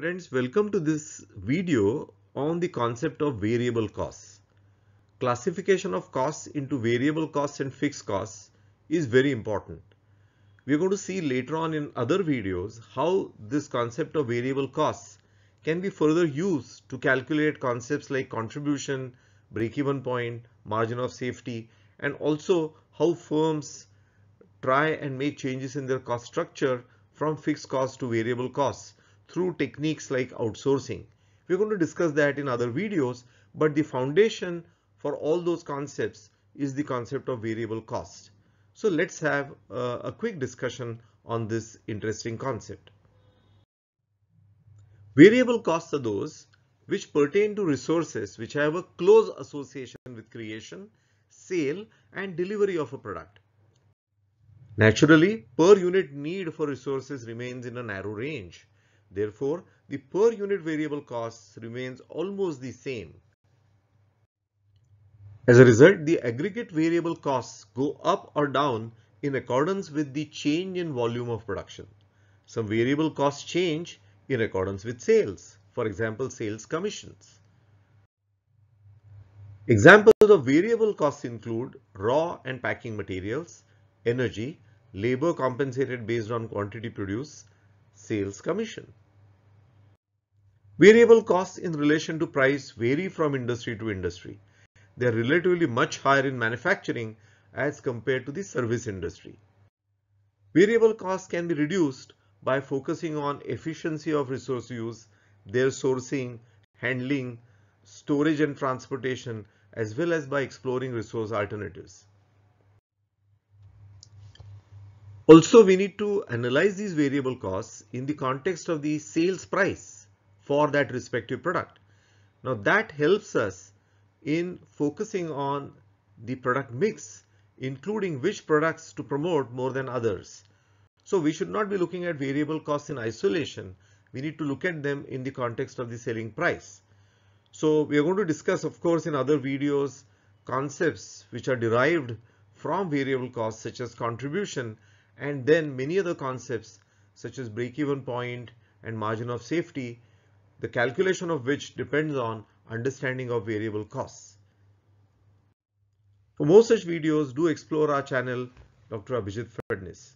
Friends, welcome to this video on the concept of variable costs. Classification of costs into variable costs and fixed costs is very important. We're going to see later on in other videos how this concept of variable costs can be further used to calculate concepts like contribution, break-even point, margin of safety, and also how firms try and make changes in their cost structure from fixed costs to variable costs through techniques like outsourcing. We're going to discuss that in other videos, but the foundation for all those concepts is the concept of variable cost. So let's have a, uh, a quick discussion on this interesting concept. Variable costs are those which pertain to resources which have a close association with creation, sale and delivery of a product. Naturally, per unit need for resources remains in a narrow range. Therefore, the per unit variable costs remains almost the same. As a result, the aggregate variable costs go up or down in accordance with the change in volume of production. Some variable costs change in accordance with sales, for example, sales commissions. Examples of variable costs include raw and packing materials, energy, labor compensated based on quantity produced, sales commission. Variable costs in relation to price vary from industry to industry. They are relatively much higher in manufacturing as compared to the service industry. Variable costs can be reduced by focusing on efficiency of resource use, their sourcing, handling, storage and transportation, as well as by exploring resource alternatives. Also, we need to analyze these variable costs in the context of the sales price for that respective product. Now that helps us in focusing on the product mix, including which products to promote more than others. So we should not be looking at variable costs in isolation. We need to look at them in the context of the selling price. So we are going to discuss, of course, in other videos, concepts which are derived from variable costs such as contribution and then many other concepts such as break-even point and margin of safety, the calculation of which depends on understanding of variable costs. For more such videos, do explore our channel, Dr. Abhijit Fredness.